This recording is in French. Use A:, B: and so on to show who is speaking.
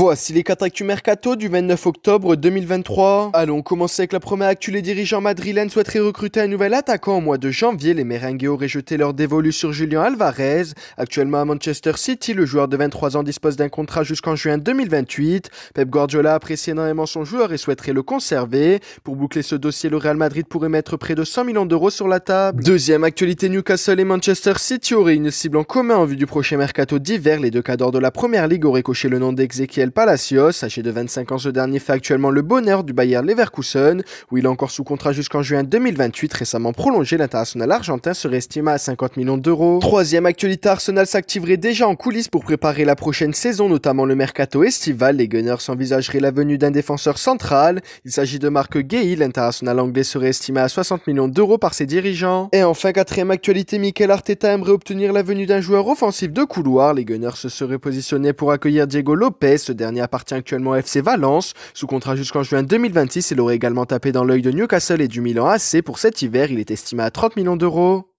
A: Voici les quatre actus mercato du 29 octobre 2023. Allons commencer avec la première actu. Les dirigeants madrilènes souhaiteraient recruter un nouvel attaquant au mois de janvier. Les merengues auraient jeté leur dévolu sur Julian Alvarez. Actuellement à Manchester City, le joueur de 23 ans dispose d'un contrat jusqu'en juin 2028. Pep Guardiola apprécie énormément son joueur et souhaiterait le conserver. Pour boucler ce dossier, le Real Madrid pourrait mettre près de 100 millions d'euros sur la table. Deuxième actualité, Newcastle et Manchester City auraient une cible en commun en vue du prochain mercato d'hiver. Les deux cadors de la première ligue auraient coché le nom d'Exequiel Palacios, âgé de 25 ans ce dernier, fait actuellement le bonheur du Bayer Leverkusen, où il est encore sous contrat jusqu'en juin 2028, récemment prolongé. L'international argentin serait estimé à 50 millions d'euros. Troisième actualité, Arsenal s'activerait déjà en coulisses pour préparer la prochaine saison, notamment le mercato estival. Les Gunners envisageraient la venue d'un défenseur central. Il s'agit de Marc Gay, l'international anglais serait estimé à 60 millions d'euros par ses dirigeants. Et enfin, quatrième actualité, Michael Arteta aimerait obtenir la venue d'un joueur offensif de couloir. Les Gunners se seraient positionnés pour accueillir Diego Lopez dernier appartient actuellement à FC Valence, sous contrat jusqu'en juin 2026. Il aurait également tapé dans l'œil de Newcastle et du Milan AC pour cet hiver. Il est estimé à 30 millions d'euros.